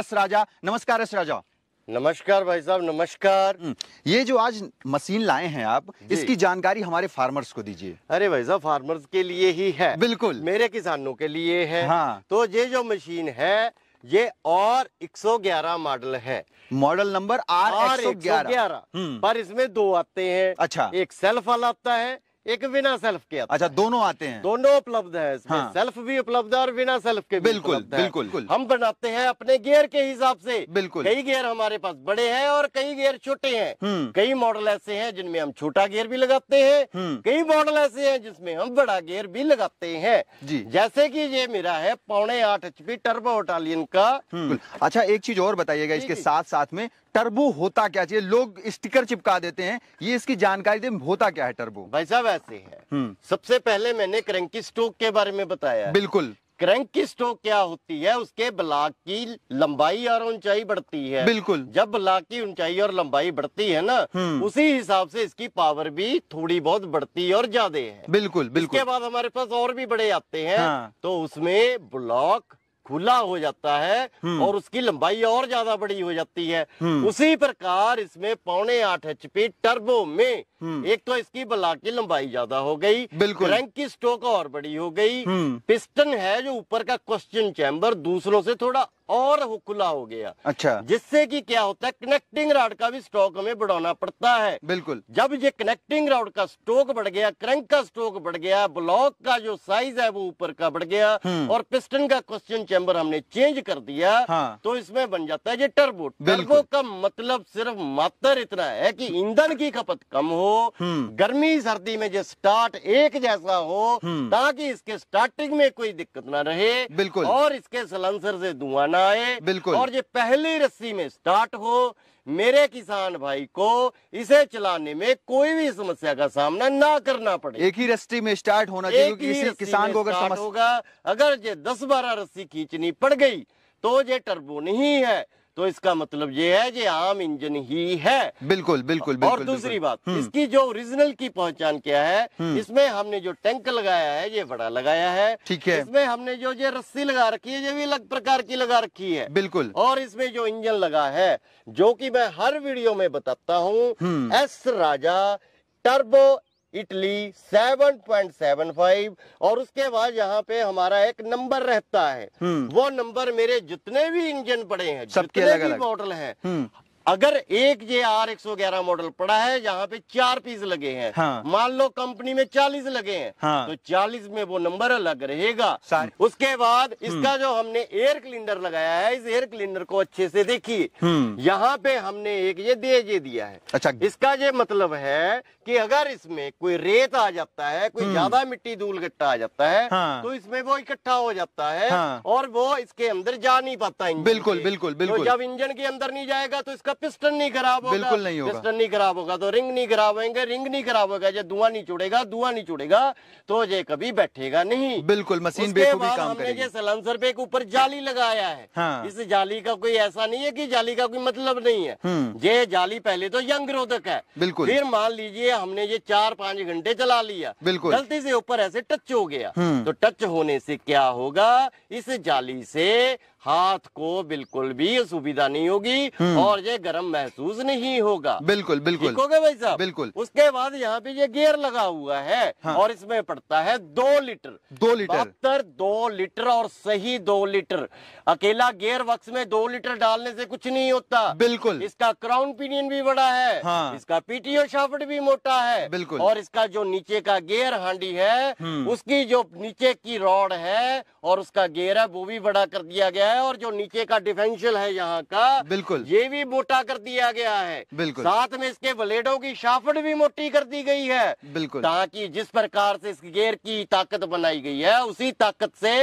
S राजा नमस्कार S राजा नमस्कार भाई साहब नमस्कार हम्म, ये जो आज मशीन लाए हैं आप इसकी जानकारी हमारे फार्मर्स को दीजिए अरे भाई साहब फार्मर्स के लिए ही है बिल्कुल मेरे किसानों के लिए है हाँ। तो ये जो मशीन है ये और 111 मॉडल है मॉडल नंबर आर, एक सौ ग्यारह हम्म। पर इसमें दो आते हैं अच्छा एक सेल्फ वाला आता है एक बिना सेल्फ के अच्छा दोनों आते हैं दोनों उपलब्ध है हाँ। सेल्फ भी उपलब्ध है और बिना सेल्फ के बिल्कुल बिल्कुल हम बनाते हैं अपने गियर के हिसाब से बिल्कुल कई गियर हमारे पास बड़े हैं और कई गियर छोटे हैं हम्म। कई मॉडल ऐसे हैं जिनमें हम छोटा गियर भी लगाते हैं हम्म। कई मॉडल ऐसे हैं जिसमें हम बड़ा गियर भी लगाते हैं जैसे की ये मेरा है पौने आठ एच टर्बो इटालियन का हम्म। अच्छा एक चीज और बताइएगा इसके साथ साथ में टर्बो होता क्या चाहिए लोग स्टिकर चिपका देते हैं ये इसकी जानकारी दे होता क्या है टर्बो भाई साहब ऐसे है हम्म। सबसे पहले मैंने क्रंकी स्ट्रोक के बारे में बताया बिल्कुल क्रेंकी स्टोक स्ट्रोक क्या होती है उसके ब्लाक की लंबाई और ऊंचाई बढ़ती है बिल्कुल जब ब्लाक की ऊंचाई और लंबाई बढ़ती है ना हम्म। उसी हिसाब से इसकी पावर भी थोड़ी बहुत बढ़ती और ज्यादा है बिल्कुल बिल्कुल इसके बाद हमारे पास और भी बड़े आते हैं हाँ। तो उसमें ब्लॉक खुला हो जाता है हम्म। और उसकी लंबाई और ज्यादा बड़ी हो जाती है हम्म। उसी प्रकार इसमें पौने आठ एच पी टर्बो में हम्म। एक तो इसकी बला की लंबाई ज्यादा हो गई बिल्कुल रैंक की स्टोक और बड़ी हो गई पिस्टन है जो ऊपर का क्वेश्चन चैम्बर दूसरों से थोड़ा और वो खुला हो गया अच्छा जिससे कि क्या होता है कनेक्टिंग रॉड का भी स्टॉक हमें बढ़ाना पड़ता है बिल्कुल जब ये कनेक्टिंग रॉड का स्टॉक बढ़ गया क्रैंक का स्टॉक बढ़ गया ब्लॉक का जो साइज है वो ऊपर का बढ़ गया और पिस्टन का क्वेश्चन चैम्बर हमने चेंज कर दिया हाँ। तो इसमें बन जाता है ये टर्बो टर्बो का मतलब सिर्फ मात्र इतना है कि ईंधन की खपत कम हो हम्म। गर्मी सर्दी में जो स्टार्ट एक जैसा हो हम्म। ताकि इसके स्टार्टिंग में कोई दिक्कत ना रहे बिल्कुल और इसके सलंसर से धुआं ना आए बिल्कुल और ये पहली रस्सी में स्टार्ट हो मेरे किसान भाई को इसे चलाने में कोई भी समस्या का सामना ना करना पड़े एक ही रस्सी में स्टार्ट होना चाहिए किसान को अगर समस्या होगा अगर ये दस बारह रस्सी खींचनी पड़ गई तो ये टर्बो नहीं है तो इसका मतलब ये है कि आम इंजन ही है बिल्कुल बिल्कुल, बिल्कुल और दूसरी बात हम्म। इसकी जो ओरिजिनल की पहचान क्या है हम्म। इसमें हमने जो टैंक लगाया है ये बड़ा लगाया है ठीक है इसमें हमने जो ये रस्सी लगा रखी है ये भी अलग प्रकार की लगा रखी है बिल्कुल और इसमें जो इंजन लगा है जो की मैं हर वीडियो में बताता हूँ हम्म। एस राजा टर्बो इटली 7.75 और उसके बाद यहाँ पे हमारा एक नंबर रहता है हम्म। वो नंबर मेरे जितने भी इंजन पड़े हैं जितने भी मॉडल है हम्म। अगर एक जे आर एक सौ ग्यारह मॉडल पड़ा है जहाँ पे चार पीस लगे हैं हाँ। मान लो कंपनी में चालीस लगे हैं हाँ। तो चालीस में वो नंबर अलग रहेगा उसके बाद इसका हम्म। जो हमने एयर क्लीनर लगाया है इस एयर क्लीनर को अच्छे से देखिए हम्म। यहाँ पे हमने एक ये दे ये दिया है अच्छा इसका ये मतलब है कि अगर इसमें कोई रेत आ जाता है कोई हम्म। ज्यादा मिट्टी धूल गट्टा आ जाता है हाँ। तो इसमें वो इकट्ठा हो जाता है हाँ। और वो इसके अंदर जा नहीं पाता इंजन बिल्कुल बिल्कुल तो बिल्कुल जब इंजन के अंदर नहीं जाएगा तो इसका होगा तो पिस्टन नहीं खराब होगा बिल्कुल नहीं होगा पिस्टन नहीं खराब होगा तो रिंग नहीं खराब होंगे रिंग नहीं खराब होगा जब धुआं नहीं चुड़ेगा धुआं नहीं चुड़ेगा तो ये कभी बैठेगा नहीं बिल्कुल मशीन बेखूबी काम करेगी ये सलेंसर पे एक ऊपर जाली लगाया है हाँ। इस जाली का कोई ऐसा नहीं है कि जाली का कोई मतलब नहीं है ये हम्म। जाली पहले तो यंग रोधक है बिल्कुल फिर मान लीजिए हमने ये चार पांच घंटे चला लिया बिल्कुल गलती से ऊपर ऐसे टच हो गया हम्म। तो टच होने से क्या होगा इस जाली से हाथ को बिल्कुल भी सुविधा नहीं होगी हम्म। और ये गर्म महसूस नहीं होगा बिल्कुल बिल्कुल होगा भाई साहब बिल्कुल उसके बाद यहाँ पे ये गियर लगा हुआ है हाँ। और इसमें पड़ता है दो लीटर दो लीटर बहत्तर दो लीटर और सही दो लीटर अकेला गियर वक्स में दो लीटर डालने से कुछ नहीं होता बिल्कुल इसका क्राउन पिनियन भी बड़ा है हाँ। इसका पीटीओ शाफ्ट भी मोटा है बिल्कुल और इसका जो नीचे का गेयर हांडी है हम्म। उसकी जो नीचे की रॉड है और उसका गेयर है वो भी बड़ा कर दिया गया है और जो नीचे का डिफेंशियल है यहाँ का बिल्कुल ये भी मोटा कर दिया गया है बिल्कुल साथ में इसके ब्लेडों की शाफ्ट भी मोटी कर दी गई है बिल्कुल ताकि जिस प्रकार से इस गेयर की ताकत बनाई गई है उसी ताकत से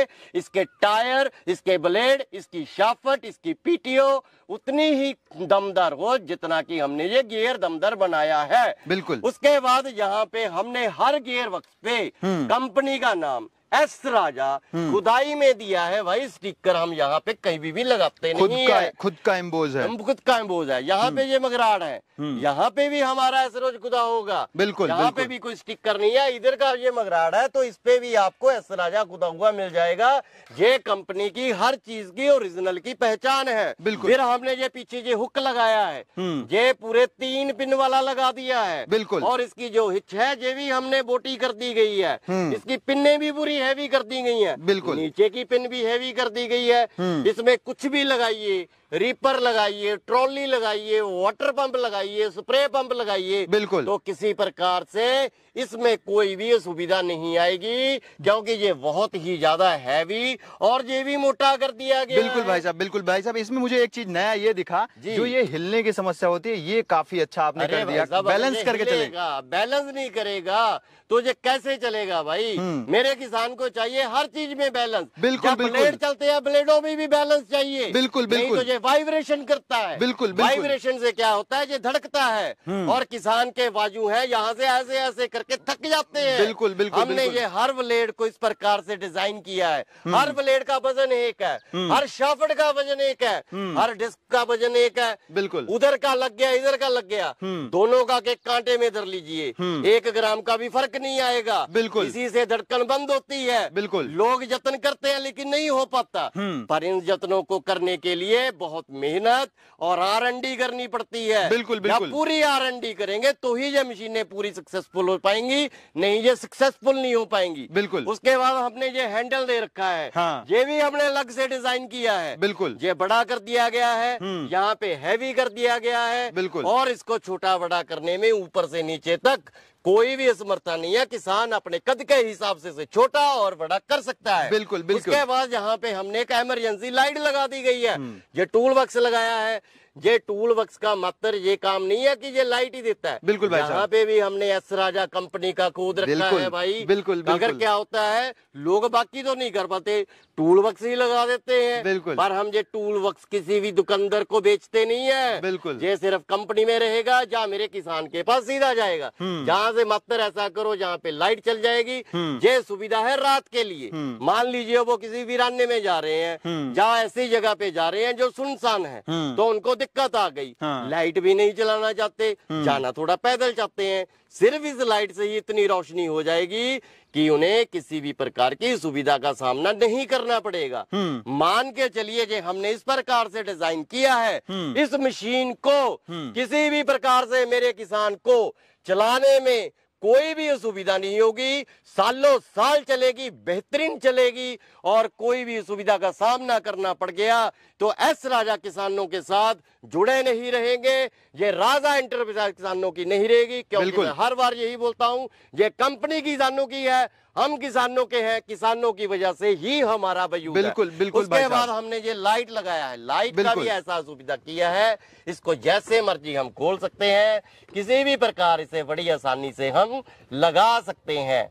इसके टायर इसके ब्लेड इसकी शाफ्ट इसकी पीटीओ उतनी ही दमदार हो जितना की हमने ये गियर दमदार बनाया है बिल्कुल उसके बाद यहाँ पे हमने हर गियर वक्त पे हम्म। कंपनी का नाम एस राजा हम्म। खुदाई में दिया है भाई स्टिकर हम यहाँ पे कहीं भी, भी लगाते नहीं खुद का, है खुद का एम्बोज है खुद का एम्बोज है यहाँ हम्म। पे ये मगराड़ है हम्म। यहाँ पे भी हमारा एसरोज खुदा होगा बिल्कुल यहाँ पे भी कोई स्टिकर नहीं है इधर का ये मगराड़ है तो इस पे भी आपको एसराजा खुदा हुआ मिल जाएगा ये कंपनी की हर चीज की ओरिजिनल की पहचान है बिल्कुल फिर हमने ये पीछे ये हुक लगाया है हम्म। ये पूरे तीन पिन वाला लगा दिया है बिल्कुल और इसकी जो हिच है ये भी हमने बोटी कर दी गई है हम्म। इसकी पिन्ने भी पूरी हैवी कर दी गई है बिल्कुल नीचे की पिन भी हैवी कर दी गई है इसमें कुछ भी लगाइए रीपर लगाइए ट्रॉली लगाइए वाटर पंप लगाइए स्प्रे पंप लगाइए बिल्कुल तो किसी प्रकार से इसमें कोई भी सुविधा नहीं आएगी क्योंकि ये बहुत ही ज्यादा हैवी और ये भी मोटा कर दिया गया बिल्कुल भाई साहब बिल्कुल भाई साहब इसमें मुझे एक चीज नया ये दिखा जो ये हिलने की समस्या होती है ये काफी अच्छा आपने कर दिया बैलेंस करके चलेगा बैलेंस नहीं करेगा तो ये कैसे चलेगा भाई हम्म। मेरे किसान को चाहिए हर चीज में बैलेंस बिल्कुल ब्लेड चलते हैं ब्लेडो में भी बैलेंस चाहिए बिल्कुल बिल्कुल तो ये वाइब्रेशन करता है बिल्कुल वाइब्रेशन से क्या होता है ये धड़कता है हम्म। और किसान के बाजू है यहाँ से ऐसे ऐसे करके थक जाते हैं बिल्कुल बिल्कुल हमने बिल्कुल। ये हर ब्लेड को इस प्रकार से डिजाइन किया है हम्म। हर ब्लेड का वजन एक है हम्म। हर शाफट का वजन एक है हम्म। हर डिस्क का वजन एक है बिल्कुल उधर का लग गया इधर का लग गया दोनों का के कांटे में धर लीजिए एक ग्राम का भी फर्क नहीं आएगा बिल्कुल इसी से धड़कन बंद होती है बिल्कुल लोग जतन करते हैं लेकिन नहीं हो पाता पर इन जतनों को करने के लिए बहुत मेहनत और आर करनी पड़ती है बिल्कुल बिल्कुल पूरी आर करेंगे तो ही ये मशीनें पूरी सक्सेसफुल हो पाए पाएंगी नहीं ये सक्सेसफुल नहीं हो पाएंगी बिल्कुल उसके बाद हमने ये हैंडल दे रखा है हाँ। ये भी हमने अलग से डिजाइन किया है बिल्कुल ये बड़ा कर दिया गया है हम्म। यहाँ पे हैवी कर दिया गया है बिल्कुल और इसको छोटा बड़ा करने में ऊपर से नीचे तक कोई भी असमर्था नहीं है किसान अपने कद के हिसाब से, से छोटा और बड़ा कर सकता है बिल्कुल बिल्कुल उसके बाद यहाँ पे हमने एक एमरजेंसी लाइट लगा दी गई है हम्म। ये टूल बक्स लगाया है ये टूल बक्स का मात्र ये काम नहीं है कि ये लाइट ही देता है बिल्कुल भाई यहाँ पे भी हमने एस राजा कंपनी का कूद रखा है भाई बिल्कुल, बिल्कुल अगर क्या होता है लोग बाकी तो नहीं कर पाते टूल वक्स ही लगा देते हैं बिल्कुल पर हम ये टूल वक्स किसी भी दुकानदार को बेचते नहीं है बिल्कुल ये सिर्फ कंपनी में रहेगा जहाँ मेरे किसान के पास सीधा जाएगा हम्म। जहाँ से मस्तर ऐसा करो जहाँ पे लाइट चल जाएगी हम्म। ये सुविधा है रात के लिए हम्म। मान लीजिए वो किसी रान्य में जा रहे हैं जहाँ ऐसी जगह पे जा रहे हैं जो सुनसान है तो उनको दिक्कत आ गई हाँ। लाइट भी नहीं चलाना चाहते जाना थोड़ा पैदल चाहते हैं सिर्फ इस लाइट से ही इतनी रोशनी हो जाएगी कि उन्हें किसी भी प्रकार की सुविधा का सामना नहीं करना पड़ेगा हम्म। मान के चलिए कि हमने इस प्रकार से डिजाइन किया है हम्म। इस मशीन को हम्म। किसी भी प्रकार से मेरे किसान को चलाने में कोई भी असुविधा नहीं होगी सालों साल चलेगी बेहतरीन चलेगी और कोई भी असुविधा का सामना करना पड़ गया तो एस राजा किसानों के साथ जुड़े नहीं रहेंगे ये राजा इंटरप्राइज किसानों की नहीं रहेगी क्योंकि मैं हर बार यही बोलता हूं ये कंपनी की किसानों की है हम किसानों के हैं किसानों की वजह से ही हमारा वजूद बिल्कुल बिल्कुल उसके बाद हमने ये लाइट लगाया है लाइट का भी ऐसा सुविधा किया है इसको जैसे मर्जी हम खोल सकते हैं किसी भी प्रकार इसे बड़ी आसानी से हम लगा सकते हैं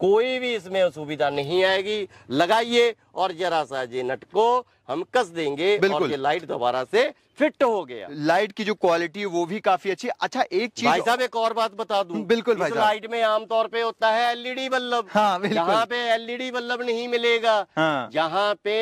कोई भी इसमें सुविधा नहीं आएगी लगाइए और जरा सा जी नट को हम कस देंगे बिल्कुल ये लाइट दोबारा से फिट हो गया लाइट की जो क्वालिटी है वो भी काफी अच्छी अच्छा एक चीज भाई साहब एक और बात बता दूं बिल्कुल भाई लाइट में आमतौर पे होता है एलईडी e बल्ब हाँ, यहाँ पे एलईडी e बल्ब नहीं मिलेगा हाँ। यहाँ पे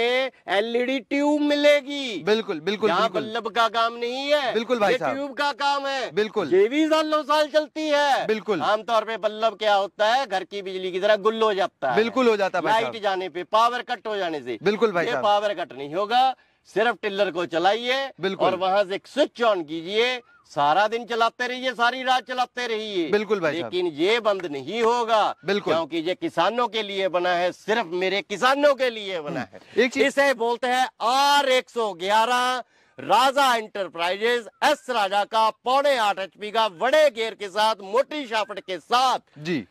एलईडी ट्यूब e मिलेगी बिल्कुल बिल्कुल यहाँ बल्ब का काम नहीं है बिल्कुल भाई साहब ट्यूब का काम है बिल्कुल ये भी सालों साल चलती है बिल्कुल आमतौर पे बल्लब क्या होता है घर की बिजली की तरह गुल हो जाता है बिल्कुल हो जाता है लाइट जाने पे पावर कट हो जाने से बिल्कुल भाई पावर कट नहीं नहीं होगा सिर्फ टिलर को चलाइए और वहां से स्विच ऑन कीजिए सारा दिन चलाते रहिए सारी रात चलाते रहिए बिल्कुल भाई लेकिन ये बंद नहीं होगा बिल्कुल क्योंकि ये किसानों के लिए बना है सिर्फ मेरे किसानों के लिए बना हम्म। है इसे बोलते हैं आर एक सौ ग्यारह राजा इंटरप्राइजेज एस राजा का पौने आठ एचपी का बड़े गेयर के साथ मोटी शापट के साथ जी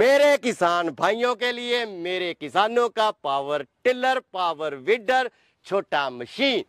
मेरे किसान भाइयों के लिए मेरे किसानों का पावर टिलर पावर विडर छोटा मशीन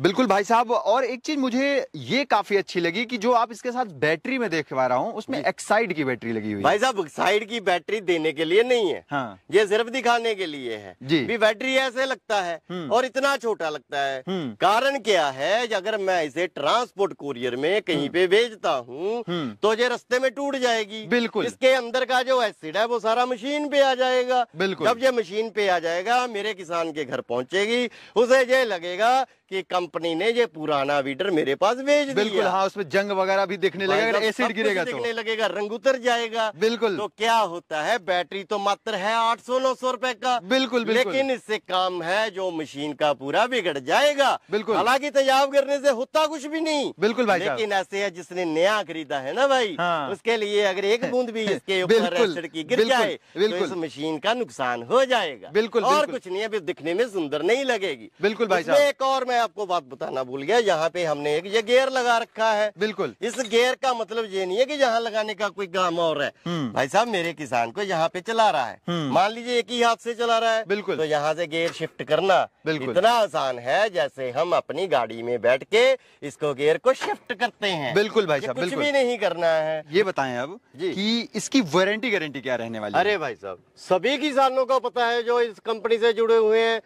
बिल्कुल भाई साहब और एक चीज मुझे ये काफी अच्छी लगी कि जो आप इसके साथ बैटरी में देख पा रहा हूँ उसमें एक्साइड की बैटरी लगी हुई भाई साहब एक्साइड की बैटरी देने के लिए नहीं है हाँ। ये सिर्फ दिखाने के लिए है जी भी बैटरी ऐसे लगता है हम्म। और इतना छोटा लगता है हम्म। कारण क्या है अगर मैं इसे ट्रांसपोर्ट कुरियर में कहीं हम्म। पे भेजता हूँ तो ये रस्ते में टूट जाएगी बिल्कुल इसके अंदर का जो एसिड है वो सारा मशीन पे आ जाएगा बिल्कुल जब ये मशीन पे आ जाएगा मेरे किसान के घर पहुंचेगी उसे ये लगेगा कि कंपनी ने ये पुराना वीडर मेरे पास भेज दिया बिल्कुल हाँ उसमें जंग वगैरह भी देखने लगेगा एसिड गिरेगा तो लगेगा रंग उतर जाएगा बिल्कुल तो क्या होता है बैटरी तो मात्र है आठ सौ नौ सौ रूपए का बिल्कुल, बिल्कुल लेकिन इससे काम है जो मशीन का पूरा बिगड़ जाएगा बिल्कुल हालांकि तैयार करने से होता कुछ भी नहीं बिल्कुल भाई लेकिन ऐसे है जिसने नया खरीदा है ना भाई हाँ। उसके लिए अगर एक बूंद भी इसके ऊपर एसिड की गिर जाए तो बिल्कुल मशीन का नुकसान हो जाएगा बिल्कुल और कुछ नहीं अभी दिखने में सुंदर नहीं लगेगी बिल्कुल भाई एक और मैं आपको बात बताना भूल गया यहाँ पे हमने एक ये गेयर लगा रखा है बिल्कुल इस गेयर का मतलब ये नहीं है कि यहाँ लगाने का कोई काम और है हम्म। भाई साहब मेरे किसान को यहाँ पे चला रहा है हम्म। मान लीजिए एक ही हाथ से चला रहा है बिल्कुल तो यहाँ से गेयर शिफ्ट करना बिल्कुल इतना आसान है जैसे हम अपनी गाड़ी में बैठ के इसको गेयर को शिफ्ट करते हैं बिल्कुल भाई साहब कुछ भी नहीं करना है ये बताए अब की इसकी वारंटी गारंटी क्या रहने वाली अरे भाई साहब सभी किसानों को पता है जो इस कंपनी से जुड़े हुए हैं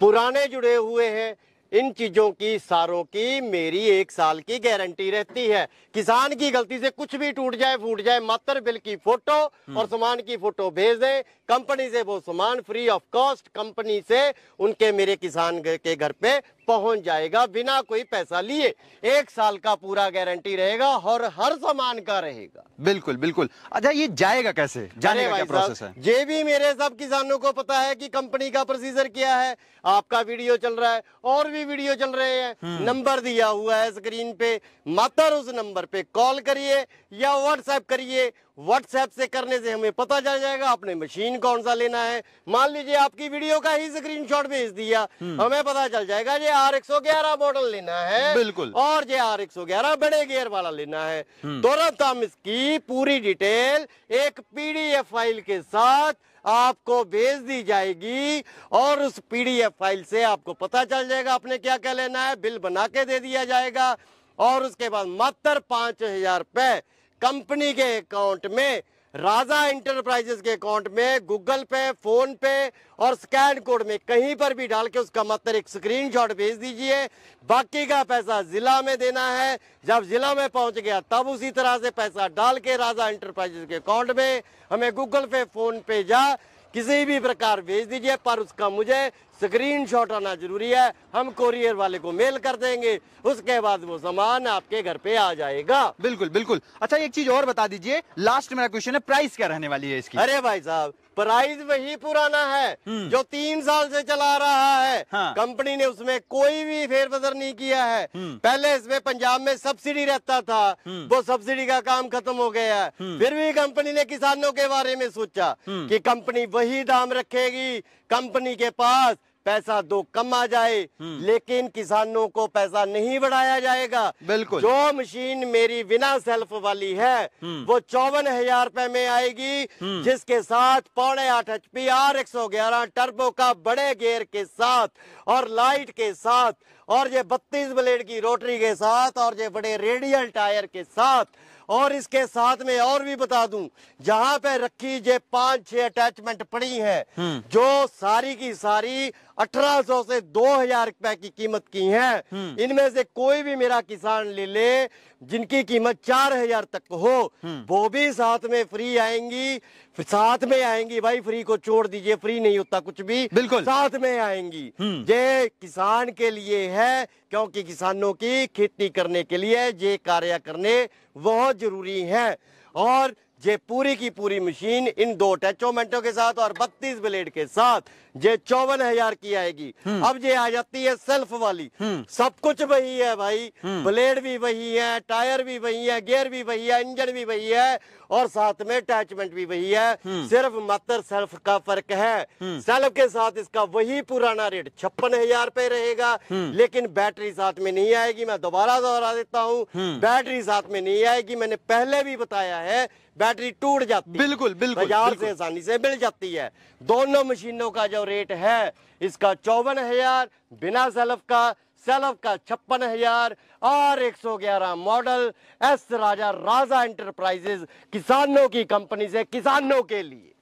पुराने जुड़े हुए हैं इन चीज़ों की सारों की मेरी एक साल की गारंटी रहती है किसान की गलती से कुछ भी टूट जाए फूट जाए मात्र बिल की फोटो हम्म। और सामान की फोटो भेज दें कंपनी से वो सामान फ्री ऑफ कॉस्ट कंपनी से उनके मेरे किसान के घर पे पहुंच जाएगा बिना कोई पैसा लिए एक साल का पूरा गारंटी रहेगा और हर सामान का रहेगा बिल्कुल बिल्कुल अच्छा ये जाएगा कैसे जाने का प्रोसेस है ये भी मेरे सब किसानों को पता है कि कंपनी का प्रोसीजर क्या है आपका वीडियो चल रहा है और भी वीडियो चल रहे हैं हम्म। नंबर दिया हुआ है स्क्रीन पे मात्र उस नंबर पे कॉल करिए या व्हाट्सएप करिए व्हाट्सएप से करने से हमें पता चल जाएगा आपने मशीन कौन सा लेना है मान लीजिए आपकी वीडियो का ही स्क्रीन भेज दिया हम्म। हमें पता चल जाएगा ये आर एक मॉडल लेना है बिल्कुल और ये आर एक बड़े गियर वाला लेना है हम्म। तुरंत हम इसकी पूरी डिटेल एक पीडीएफ फाइल के साथ आपको भेज दी जाएगी और उस पीडीएफ फाइल से आपको पता चल जाएगा आपने क्या क्या लेना है बिल बना के दे दिया जाएगा और उसके बाद मात्र पांच हजार रुपए कंपनी के अकाउंट में राजा इंटरप्राइजेस के अकाउंट में गूगल पे फोन पे और स्कैन कोड में कहीं पर भी डाल के उसका मतलब एक स्क्रीनशॉट भेज दीजिए बाकी का पैसा जिला में देना है जब जिला में पहुंच गया तब उसी तरह से पैसा डाल के राजा इंटरप्राइजेस के अकाउंट में हमें गूगल पे फोन पे या किसी भी प्रकार भेज दीजिए पर उसका मुझे स्क्रीन शॉट आना जरूरी है हम कोरियर वाले को मेल कर देंगे उसके बाद वो सामान आपके घर पे आ जाएगा बिल्कुल बिल्कुल अच्छा एक चीज और बता दीजिए लास्ट मेरा क्वेश्चन है प्राइस क्या रहने वाली है इसकी अरे भाई साहब प्राइस वही पुराना है हम्म। जो तीन साल से चला रहा है हाँ। कंपनी ने उसमें कोई भी फेरबदल नहीं किया है हम्म। पहले इसमें पंजाब में सब्सिडी रहता था हम्म। वो सब्सिडी का काम खत्म हो गया है फिर भी कंपनी ने किसानों के बारे में सोचा कि कंपनी वही दाम रखेगी कंपनी के पास पैसा दो कम आ जाए हम्म। लेकिन किसानों को पैसा नहीं बढ़ाया जाएगा बिल्कुल जो मशीन मेरी बिना सेल्फ वाली है हम्म। वो चौवन हजार रूपए में आएगी हम्म। जिसके साथ पौने आठ एच पी आर एक सौ ग्यारह टर्बो का बड़े गेयर के साथ और लाइट के साथ और ये 32 ब्लेड की रोटरी के साथ और ये बड़े रेडियल टायर के साथ और इसके साथ में और भी बता दूं जहां पे रखी ये पांच छह अटैचमेंट पड़ी है हम्म। जो सारी की सारी 1800 से 2000 रुपए की कीमत की है हम्म। इनमें से कोई भी मेरा किसान ले ले जिनकी कीमत 4000 तक हो हम्म। वो भी साथ में फ्री आएंगी साथ में आएंगी भाई फ्री को छोड़ दीजिए फ्री नहीं होता कुछ भी बिल्कुल साथ में आएंगी हम्म। ये किसान के लिए है क्योंकि किसानों की खेती करने के लिए ये कार्य करने बहुत जरूरी है और ये पूरी की पूरी मशीन इन दो अटैचमेंटों के साथ और 32 ब्लेड के साथ ये चौवन हजार की आएगी हम्म। अब ये आ जाती है सेल्फ वाली हम्म। सब कुछ वही है भाई ब्लेड भी वही है टायर भी वही है गियर भी वही है इंजन भी वही है और साथ में अटैचमेंट भी वही है हम्म। सिर्फ मात्र सेल्फ का फर्क है सेल्फ हम्म। के साथ इसका वही पुराना रेट छप्पन हजार रुपए रहेगा हम्म। लेकिन बैटरी साथ में नहीं आएगी मैं दोबारा दोहरा देता हूँ बैटरी साथ में नहीं आएगी मैंने पहले भी बताया है बैटरी टूट जाती है बिल्कुल बिल्कुल बाजार से आसानी से मिल जाती है दोनों मशीनों का जो रेट है इसका चौवन हजार बिना सेल्फ का सेलव का छप्पन हजार और ग्यारह model S Raja Raja enterprises किसानों की कंपनी से किसानों के लिए